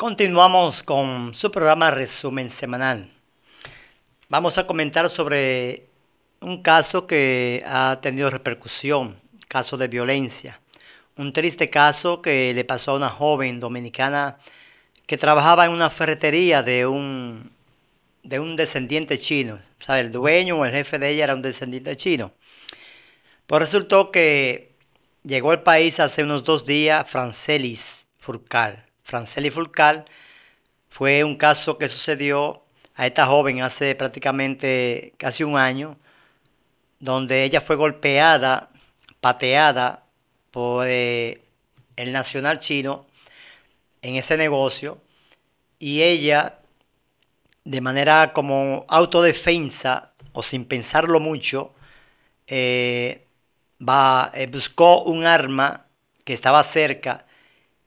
Continuamos con su programa Resumen Semanal. Vamos a comentar sobre un caso que ha tenido repercusión, caso de violencia. Un triste caso que le pasó a una joven dominicana que trabajaba en una ferretería de un, de un descendiente chino. sabe el dueño o el jefe de ella era un descendiente chino. Pues resultó que llegó al país hace unos dos días Francelis Furcal Franceli Fulcal, fue un caso que sucedió a esta joven hace prácticamente casi un año, donde ella fue golpeada, pateada por eh, el nacional chino en ese negocio y ella de manera como autodefensa o sin pensarlo mucho eh, eh, buscó un arma que estaba cerca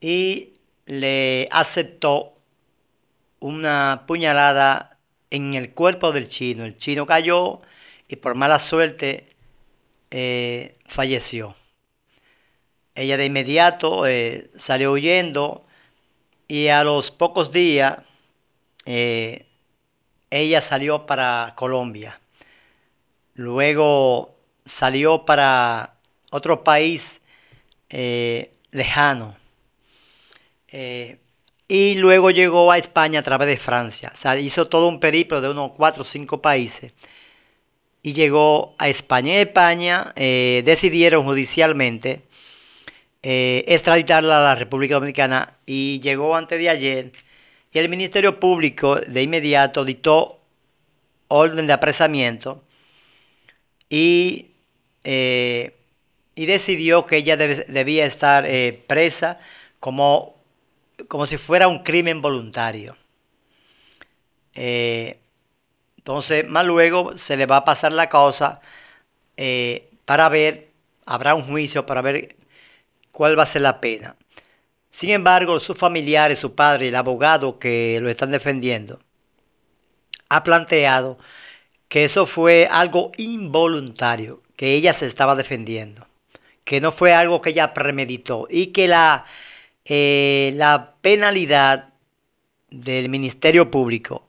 y le aceptó una puñalada en el cuerpo del chino. El chino cayó y por mala suerte eh, falleció. Ella de inmediato eh, salió huyendo y a los pocos días eh, ella salió para Colombia. Luego salió para otro país lejano eh, y luego llegó a España a través de Francia. O sea, hizo todo un periplo de unos cuatro o cinco países. Y llegó a España. En España eh, decidieron judicialmente eh, extraditarla a la República Dominicana. Y llegó antes de ayer. Y el Ministerio Público de inmediato dictó orden de apresamiento. Y, decidió que ella debía estar presa como como si fuera un crimen voluntario. Eh, entonces, más luego se le va a pasar la causa eh, para ver, habrá un juicio para ver cuál va a ser la pena. Sin embargo, sus familiares, su padre, el abogado que lo están defendiendo, ha planteado que eso fue algo involuntario, que ella se estaba defendiendo, que no fue algo que ella premeditó y que la eh, la penalidad del Ministerio Público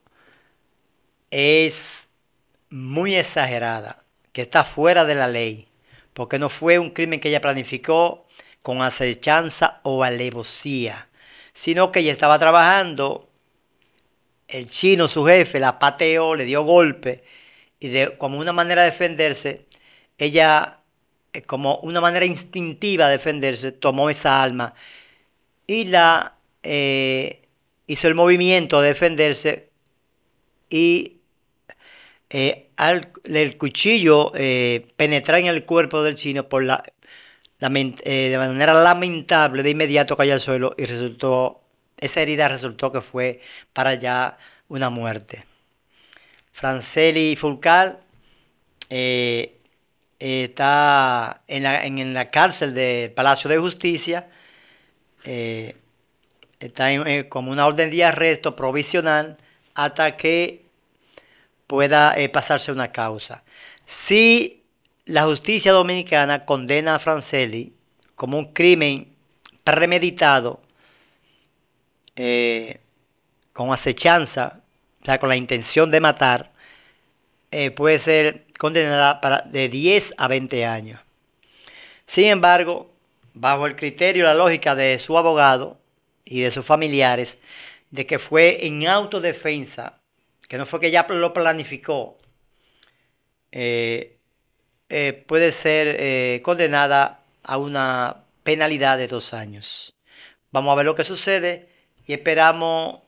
es muy exagerada, que está fuera de la ley, porque no fue un crimen que ella planificó con acechanza o alevosía, sino que ella estaba trabajando, el chino, su jefe, la pateó, le dio golpe, y como una manera de defenderse, ella, eh, como una manera instintiva de defenderse, tomó esa alma y la eh, hizo el movimiento de defenderse y eh, al, el cuchillo eh, penetra en el cuerpo del chino por la, eh, de manera lamentable, de inmediato cayó al suelo y resultó, esa herida resultó que fue para allá una muerte. Franceli Fulcal está en la, en la cárcel del Palacio de Justicia eh, está eh, como una orden de arresto provisional hasta que pueda eh, pasarse una causa. Si la justicia dominicana condena a Francelli como un crimen premeditado, con acechanza, o con la intención de matar, puede ser condenada para de 10 a 20 años. Sin embargo, bajo el criterio y la lógica de su abogado y de sus familiares, de que fue en autodefensa, que no fue que ya lo planificó, eh, eh, puede ser eh, condenada a una penalidad de dos años. Vamos a ver lo que sucede y esperamos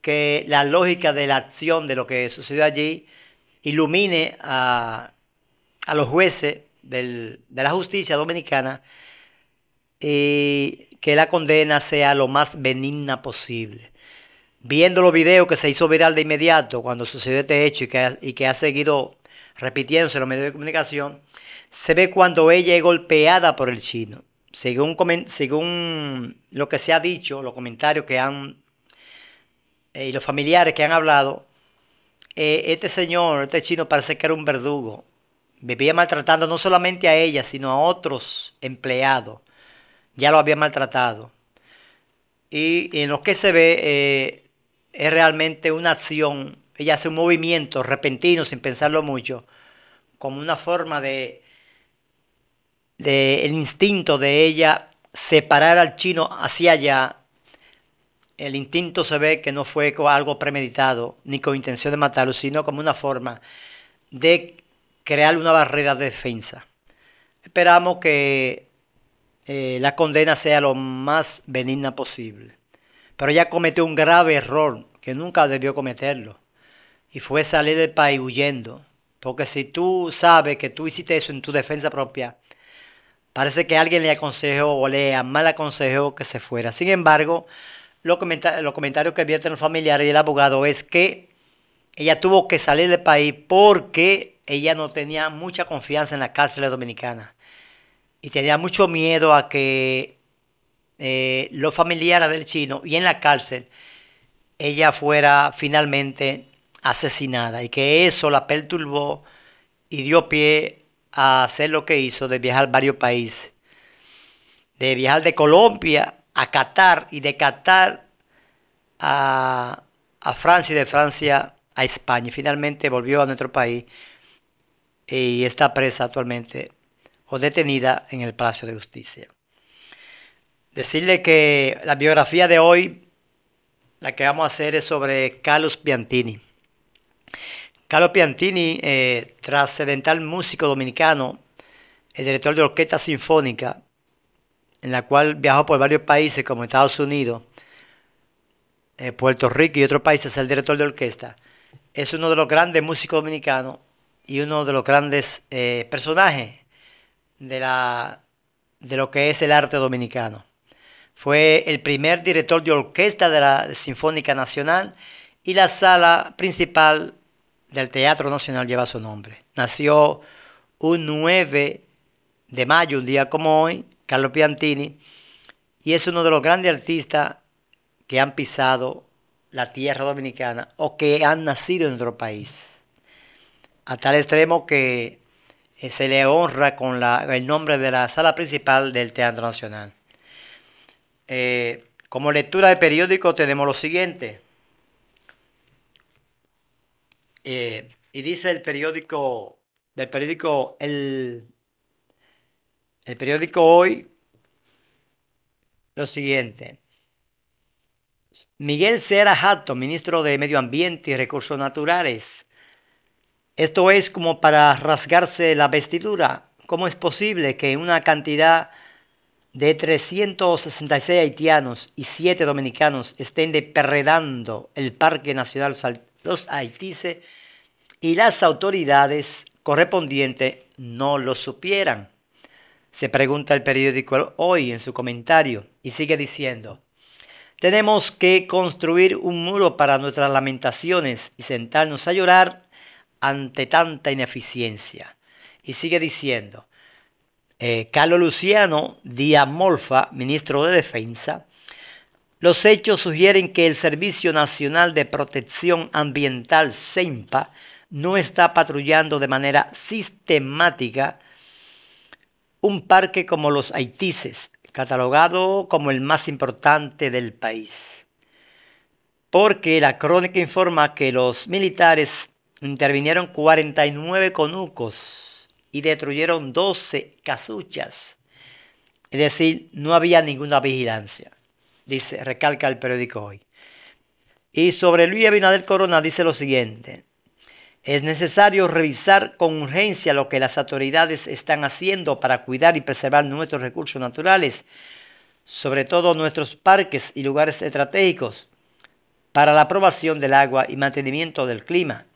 que la lógica de la acción de lo que sucedió allí ilumine a, los jueces de la justicia dominicana y que la condena sea lo más benigna posible. Viendo los videos que se hizo viral de inmediato cuando sucedió este hecho y que, ha, seguido repitiéndose en los medios de comunicación, se ve cuando ella es golpeada por el chino. Según, según lo que se ha dicho, los comentarios que han eh, y los familiares que han hablado, eh, este señor, este chino parece que era un verdugo. Vivía maltratando no solamente a ella, sino a otros empleados ya lo había maltratado. Y en lo que se ve eh, es realmente una acción, ella hace un movimiento repentino sin pensarlo mucho, como una forma de, de el instinto de ella separar al chino hacia allá. El instinto se ve que no fue algo premeditado ni con intención de matarlo, sino como una forma de crear una barrera de defensa. Esperamos que eh, la condena sea lo más benigna posible. Pero ella cometió un grave error que nunca debió cometerlo. Y fue salir del país huyendo. Porque si tú sabes que tú hiciste eso en tu defensa propia, parece que alguien le aconsejó o le mal aconsejó que se fuera. Sin embargo, los, comentarios que vierten los familiares y el abogado es que ella tuvo que salir del país porque ella no tenía mucha confianza en la cárcel dominicana y tenía mucho miedo a que eh, los familiares del chino y en la cárcel ella fuera finalmente asesinada y que eso la perturbó y dio pie a hacer lo que hizo de viajar varios países, de viajar de Colombia a Qatar y de Qatar a, a Francia y de Francia a España. Finalmente volvió a nuestro país y está presa actualmente o detenida en el Palacio de Justicia. Decirle que la biografía de hoy, la que vamos a hacer es sobre Carlos Piantini. Carlos Piantini, eh, trascendental músico dominicano, el director de orquesta sinfónica, en la cual viajó por varios países como Estados Unidos, eh, Puerto Rico y otros países, el director de orquesta, es uno de los grandes músicos dominicanos y uno de los grandes eh, personajes de, la, de lo que es el arte dominicano. Fue el primer director de orquesta de la Sinfónica Nacional y la sala principal del Teatro Nacional lleva su nombre. Nació un 9 de mayo, un día como hoy, Carlo Piantini, y es uno de los grandes artistas que han pisado la tierra dominicana o que han nacido en nuestro país. A tal extremo que eh, se le honra con el nombre de la sala principal del Teatro Nacional. Eh, como lectura de periódico tenemos lo siguiente. Eh, y dice el periódico, del periódico, el, el periódico hoy lo siguiente. Miguel Cera Jato, ministro de Medio Ambiente y Recursos Naturales, esto es como para rasgarse la vestidura. ¿Cómo es posible que una cantidad de 366 haitianos y 7 dominicanos estén depredando el Parque Nacional Los Haitises y las autoridades correspondientes no lo supieran? Se pregunta el periódico hoy en su comentario y sigue diciendo, tenemos que construir un muro para nuestras lamentaciones y sentarnos a llorar ante tanta ineficiencia. Y sigue diciendo, eh, Carlos Luciano Díaz ministro de Defensa, los hechos sugieren que el Servicio Nacional de Protección Ambiental, SEMPA, no está patrullando de manera sistemática un parque como los Haitises, catalogado como el más importante del país. Porque la crónica informa que los militares Intervinieron 49 conucos y destruyeron 12 casuchas. Es decir, no había ninguna vigilancia, dice, recalca el periódico hoy. Y sobre Luis Abinader Corona dice lo siguiente. Es necesario revisar con urgencia lo que las autoridades están haciendo para cuidar y preservar nuestros recursos naturales, sobre todo nuestros parques y lugares estratégicos, para la aprobación del agua y mantenimiento del clima.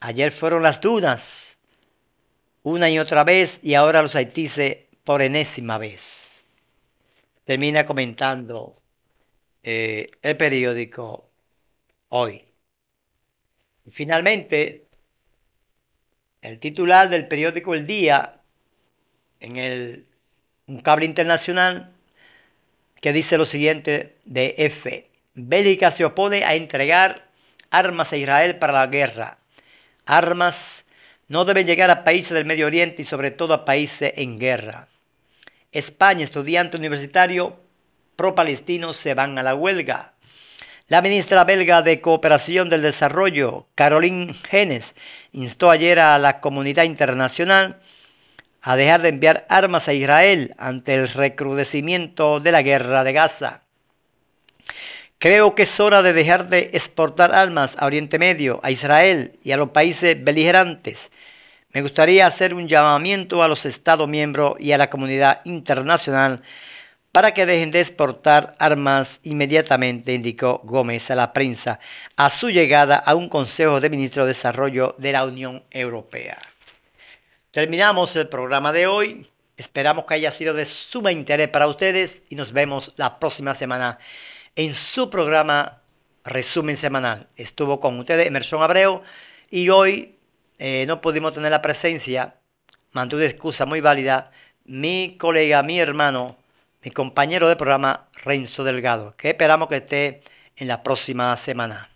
Ayer fueron las dudas, una y otra vez, y ahora los haitice por enésima vez. Termina comentando eh, el periódico hoy. finalmente, el titular del periódico El Día, en el, un cable internacional, que dice lo siguiente de F. Bélica se opone a entregar armas a Israel para la guerra armas no deben llegar a países del Medio Oriente y sobre todo a países en guerra. España, estudiante universitario pro-palestino se van a la huelga. La ministra belga de Cooperación del Desarrollo, Caroline Genes, instó ayer a la comunidad internacional a dejar de enviar armas a Israel ante el recrudecimiento de la guerra de Gaza. Creo que es hora de dejar de exportar armas a Oriente Medio, a Israel y a los países beligerantes. Me gustaría hacer un llamamiento a los Estados miembros y a la comunidad internacional para que dejen de exportar armas inmediatamente, indicó Gómez a la prensa a su llegada a un Consejo de Ministros de Desarrollo de la Unión Europea. Terminamos el programa de hoy. Esperamos que haya sido de suma interés para ustedes y nos vemos la próxima semana en su programa Resumen Semanal. Estuvo con ustedes Emerson Abreu y hoy eh, no pudimos tener la presencia, mantuve excusa muy válida, mi colega, mi hermano, mi compañero de programa Renzo Delgado, que esperamos que esté en la próxima semana.